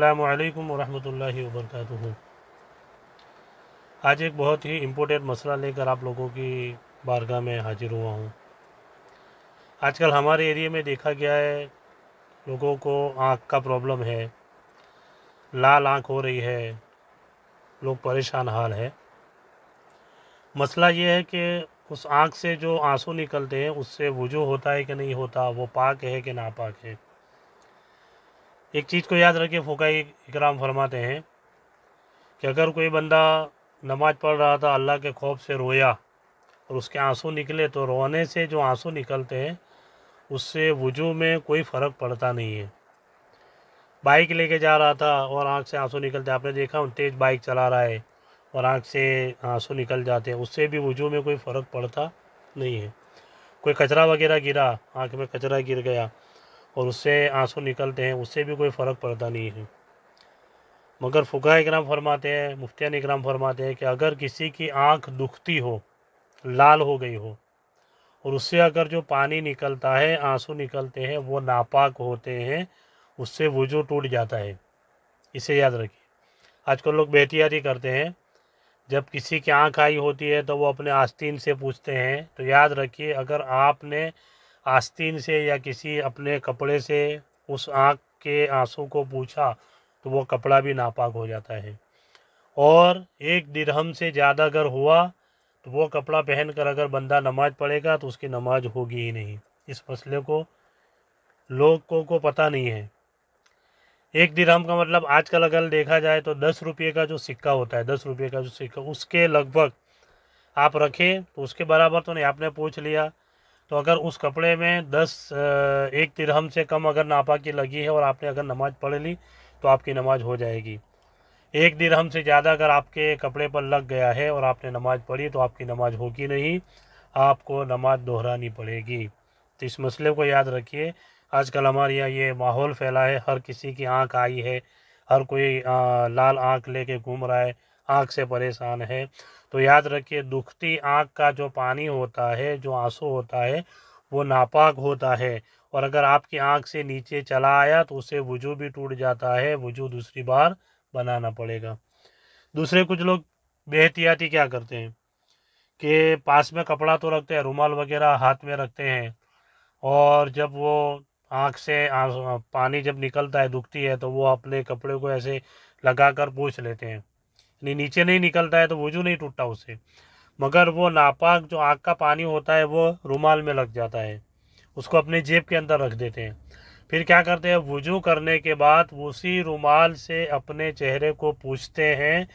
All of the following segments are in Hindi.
अल्लाम वरहमल वरक आज एक बहुत ही इम्पोर्टेंट मसला लेकर आप लोगों की बारगाह में हाजिर हुआ हूँ आजकल हमारे एरिए में देखा गया है लोगों को आँख का प्रॉब्लम है लाल आँख हो रही है लोग परेशान हाल है मसला ये है कि उस आँख से जो आंसू निकलते हैं उससे वजू होता है कि नहीं होता वो पाक है कि नापाक है एक चीज़ को याद रखिए फ़ोका इकराम फरमाते हैं कि अगर कोई बंदा नमाज़ पढ़ रहा था अल्लाह के खौफ से रोया और उसके आंसू निकले तो रोने से जो आंसू निकलते हैं उससे वजू में कोई फ़र्क पड़ता नहीं है बाइक लेके जा रहा था और आँख से आंसू निकलते आपने देखा उन तेज़ बाइक चला रहा है और आँख से आंसू निकल जाते हैं उससे भी वजू में कोई फ़र्क पड़ता नहीं है कोई कचरा वगैरह गिरा आँख में कचरा गिर गया और उससे आंसू निकलते हैं उससे भी कोई फ़र्क पड़ता नहीं है मगर फ़ुका इकराम फरमाते हैं मुफ्तियान इकराम फरमाते हैं कि अगर किसी की आँख दुखती हो लाल हो गई हो और उससे अगर जो पानी निकलता है आंसू निकलते हैं वो नापाक होते हैं उससे वजू टूट जाता है इसे याद रखिए आजकल लोग बेहतियाती करते हैं जब किसी की आँख आई होती है तो वो अपने आस्तीन से पूछते हैं तो याद रखिए अगर आपने आस्तीन से या किसी अपने कपड़े से उस आँख के आंसू को पूछा तो वो कपड़ा भी नापाक हो जाता है और एक दिरहम से ज़्यादा अगर हुआ तो वो कपड़ा पहन कर अगर बंदा नमाज पढ़ेगा तो उसकी नमाज होगी ही नहीं इस मसले को लोगों को पता नहीं है एक दिरहम का मतलब आजकल अगर देखा जाए तो दस रुपये का जो सिक्का होता है दस रुपये का जो सिक्का उसके लगभग आप रखें तो उसके बराबर तो नहीं आपने पूछ लिया तो अगर उस कपड़े में दस एक तिरहम से कम अगर नापा की लगी है और आपने अगर नमाज़ पढ़ ली तो आपकी नमाज हो जाएगी एक दिरहम से ज़्यादा अगर आपके कपड़े पर लग गया है और आपने नमाज पढ़ी तो आपकी नमाज होगी नहीं आपको नमाज दोहरानी पड़ेगी तो इस मसले को याद रखिए आजकल हमारे यहाँ ये माहौल फैला है हर किसी की आंख आई है हर कोई आ, लाल आंख लेके घूम रहा है आँख से परेशान है तो याद रखिए दुखती आँख का जो पानी होता है जो आंसू होता है वो नापाक होता है और अगर आपकी आँख से नीचे चला आया तो उससे वजू भी टूट जाता है वजू दूसरी बार बनाना पड़ेगा दूसरे कुछ लोग बेहतियाती क्या करते हैं कि पास में कपड़ा तो रखते हैं रुमाल वगैरह हाथ में रखते हैं और जब वो आँख से पानी जब निकलता है दुखती है तो वो अपने कपड़े को ऐसे लगा कर पूछ लेते हैं नीचे नहीं निकलता है तो वजू नहीं टूटता उससे मगर वो नापाक जो आँख का पानी होता है वो रुमाल में लग जाता है उसको अपने जेब के अंदर रख देते हैं फिर क्या करते हैं वजू करने के बाद उसी रुमाल से अपने चेहरे को पूछते हैं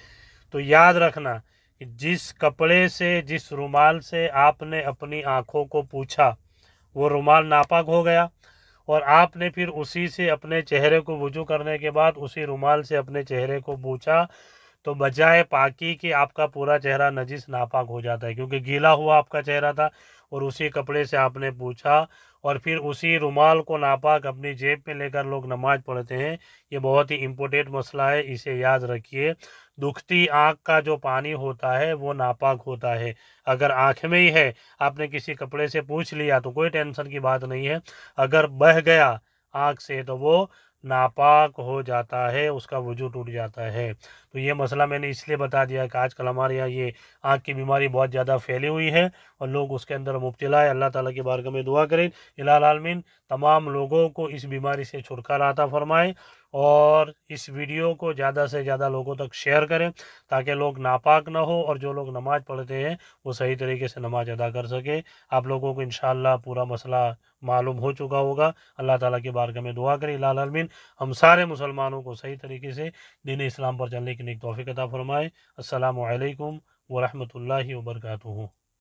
तो याद रखना कि जिस कपड़े से जिस रुमाल से आपने अपनी आँखों को पूछा वो रुमाल नापाक हो गया और आपने फिर उसी से अपने चेहरे को वजू करने के बाद उसी रुमाल से अपने चेहरे को पूछा तो बजाय पाकि कि आपका पूरा चेहरा नजीस नापाक हो जाता है क्योंकि गीला हुआ आपका चेहरा था और उसी कपड़े से आपने पूछा और फिर उसी रुमाल को नापाक अपनी जेब में लेकर लोग नमाज पढ़ते हैं ये बहुत ही इम्पोर्टेंट मसला है इसे याद रखिए दुखती आँख का जो पानी होता है वो नापाक होता है अगर आँख में ही है आपने किसी कपड़े से पूछ लिया तो कोई टेंशन की बात नहीं है अगर बह गया आँख से तो वो नापाक हो जाता है उसका वजू टूट जाता है तो ये मसला मैंने इसलिए बता दिया कि आजकल हमारे यहाँ ये आँख की बीमारी बहुत ज़्यादा फैली हुई है और लोग उसके अंदर मुबतला है अल्लाह ताला के बारगह में दुआ करें आलमिन तमाम लोगों को इस बीमारी से छुटकारा आता फरमाएँ और इस वीडियो को ज़्यादा से ज़्यादा लोगों तक शेयर करें ताकि लोग नापाक ना हो और जो लोग नमाज़ पढ़ते हैं वो सही तरीके से नमाज़ अदा कर सके आप लोगों को इन पूरा मसला मालूम हो चुका होगा अल्लाह ताला के बारगाह में दुआ करें लालमीन हम सारे मुसलमानों को सही तरीके से दीन इस्लाम पर चलने की नेक तोफ़ी कता फ़रमाए अल्लाम वरहमल वर्का